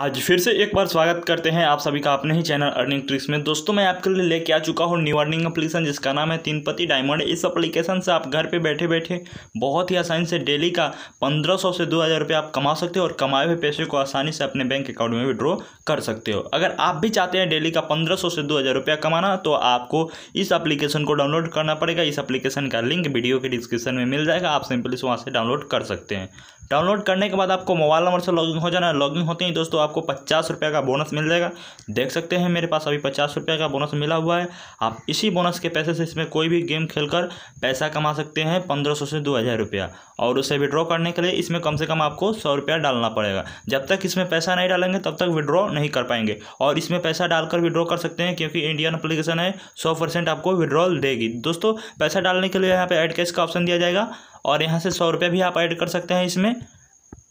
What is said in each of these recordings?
आज फिर से एक बार स्वागत करते हैं आप सभी का अपने ही चैनल अर्निंग ट्रिक्स में दोस्तों मैं आपके लिए लेके आ चुका हूँ न्यू अर्निंग एप्लीकेशन जिसका नाम है तीनपति डायमंड इस एप्लीकेशन से आप घर पे बैठे बैठे बहुत ही आसानी से डेली का 1500 से 2000 रुपए आप कमा सकते हो और कमाए हुए पैसे को आसानी से अपने बैंक अकाउंट में विड्रॉ कर सकते हो अगर आप भी चाहते हैं डेली का पंद्रह से दो हज़ार कमाना तो आपको इस अप्लीकेशन को डाउनलोड करना पड़ेगा इस अप्लीकेशन का लिंक वीडियो के डिस्क्रिप्शन में मिल जाएगा आप सिंपली से वहाँ से डाउनलोड कर सकते हैं डाउनलोड करने के बाद आपको मोबाइल नंबर से लॉगिन हो जाना है लॉगिन होते ही दोस्तों आपको पचास रुपये का बोनस मिल जाएगा देख सकते हैं मेरे पास अभी पचास रुपये का बोनस मिला हुआ है आप इसी बोनस के पैसे से इसमें कोई भी गेम खेल कर पैसा कमा सकते हैं पंद्रह सौ से दो हज़ार रुपया और उसे विड्रॉ करने के लिए इसमें कम से कम आपको सौ रुपया डालना पड़ेगा जब तक इसमें पैसा नहीं डालेंगे तब तक विड्रॉ नहीं कर पाएंगे और इसमें पैसा डालकर विड्रॉ कर सकते हैं क्योंकि इंडियन अप्लीकेशन है सौ परसेंट आपको विड्रॉल देगी दोस्तों पैसा डालने के लिए यहाँ पर एड कैश का ऑप्शन दिया जाएगा और यहाँ से सौ रुपये भी आप ऐड कर सकते हैं इसमें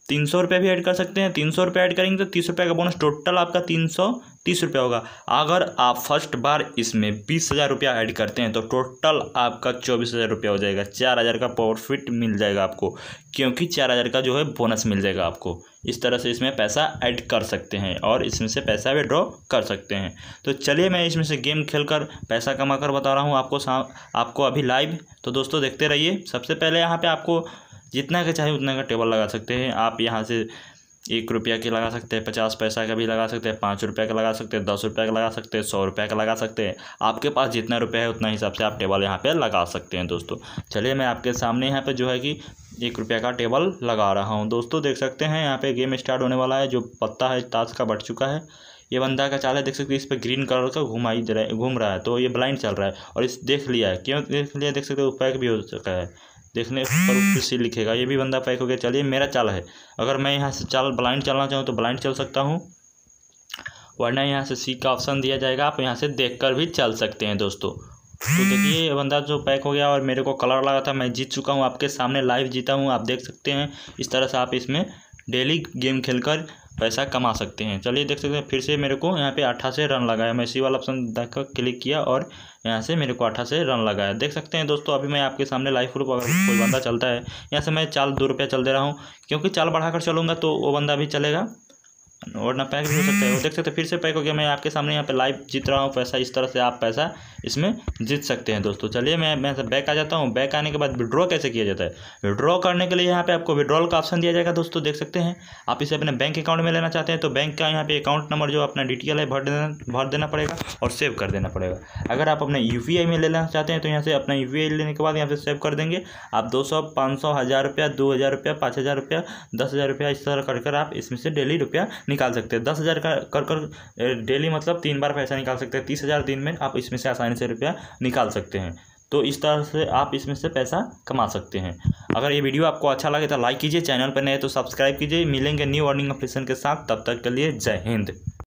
तीन सौ रुपये भी ऐड कर सकते हैं तीन सौ रुपये ऐड करेंगे तो तीस रुपये का बोनस टोटल आपका तीन सौ तीस रुपये होगा अगर आप फर्स्ट बार इसमें बीस हज़ार रुपया ऐड करते हैं तो टोटल आपका चौबीस हज़ार रुपया हो जाएगा चार हज़ार का प्रॉफिट मिल जाएगा आपको क्योंकि चार हज़ार का जो है बोनस मिल जाएगा आपको इस तरह से इसमें पैसा ऐड कर सकते हैं और इसमें से पैसा विड्रॉ कर सकते हैं तो चलिए मैं इसमें से गेम खेल कर पैसा कमा कर बता रहा हूँ आपको आपको अभी लाइव तो दोस्तों देखते रहिए सबसे पहले यहाँ पर आपको जितना का चाहिए उतना का टेबल लगा सकते हैं आप यहाँ से एक रुपया की लगा सकते हैं पचास पैसा का भी लगा सकते हैं पाँच रुपये का लगा सकते हैं दस रुपये का लगा सकते हैं सौ रुपये का लगा सकते हैं आपके पास जितना रुपया है उतना हिसाब से आप टेबल यहाँ पे लगा सकते हैं दोस्तों चलिए मैं आपके सामने यहाँ पे जो है कि एक रुपये का टेबल लगा रहा हूँ दोस्तों देख सकते हैं यहाँ पर गेम स्टार्ट होने वाला है जो पत्ता है ताश का बढ़ चुका है ये बंदा का चाल है देख सकते हैं इस पर ग्रीन कलर का घुमाई दे रहा है घूम रहा है तो ये ब्लाइंड चल रहा है और इस देख लिया है क्यों देख लिया देख सकते हो पैक भी हो चुका है देखने पर फिर से लिखेगा ये भी बंदा पैक हो गया चलिए मेरा चाल है अगर मैं यहाँ से चाल ब्लाइंड चलना चाहूँ तो ब्लाइंड चल सकता हूँ वरना यहाँ से सी का ऑप्शन दिया जाएगा आप यहाँ से देख कर भी चल सकते हैं दोस्तों तो देखिए ये बंदा जो पैक हो गया और मेरे को कलर लगा था मैं जीत चुका हूँ आपके सामने लाइव जीता हूँ आप देख सकते हैं इस तरह से आप इसमें डेली गेम खेलकर पैसा कमा सकते हैं चलिए देख सकते हैं फिर से मेरे को यहाँ पे अट्ठासी रन लगाया मैं इसी वाला ऑप्शन देखकर क्लिक किया और यहाँ से मेरे को अट्ठासी रन लगाया देख सकते हैं दोस्तों अभी मैं आपके सामने लाइव प्रूफ अगर कोई बंदा चलता है यहाँ से मैं चाल दो रुपया चल दे रहा हूँ क्योंकि चाल बढ़ाकर चलूँगा तो वो बंदा भी चलेगा और ना पैक भी हो सकता है वो देख सकते हैं फिर से पैक हो गया मैं आपके सामने यहाँ पे लाइव जीत रहा हूँ पैसा इस तरह से आप पैसा इसमें जीत सकते हैं दोस्तों चलिए मैं मैं बैक आ जाता हूँ बैक आने के बाद विड्रॉ कैसे किया जाता है विड्रॉ करने के लिए यहाँ पे आपको विड्रॉल का ऑप्शन दिया जाएगा दोस्तों देख सकते हैं आप इसे अपने बैंक अकाउंट में लेना चाहते हैं तो बैंक का यहाँ पे अकाउंट नंबर जो अपना डिटेल है भर देना भर देना पड़ेगा और सेव कर देना पड़ेगा अगर आप अपने यू में लेना चाहते हैं तो यहाँ से अपना यू लेने के बाद यहाँ से सेव कर देंगे आप दो सौ पाँच सौ हज़ार रुपया दो हज़ार रुपया पाँच हज़ार रुपया दस हज़ार रुपया इस तरह कर आप इसमें से डेली रुपया निकाल सकते हैं दस हज़ार का कर कर डेली मतलब तीन बार पैसा निकाल सकते हैं तीस हज़ार दिन में आप इसमें से आसानी से रुपया निकाल सकते हैं तो इस तरह से आप इसमें से पैसा कमा सकते हैं अगर ये वीडियो आपको अच्छा लगे तो लाइक कीजिए चैनल पर नए तो सब्सक्राइब कीजिए मिलेंगे न्यू अर्निंग अपलेशन के साथ तब तक के लिए जय हिंद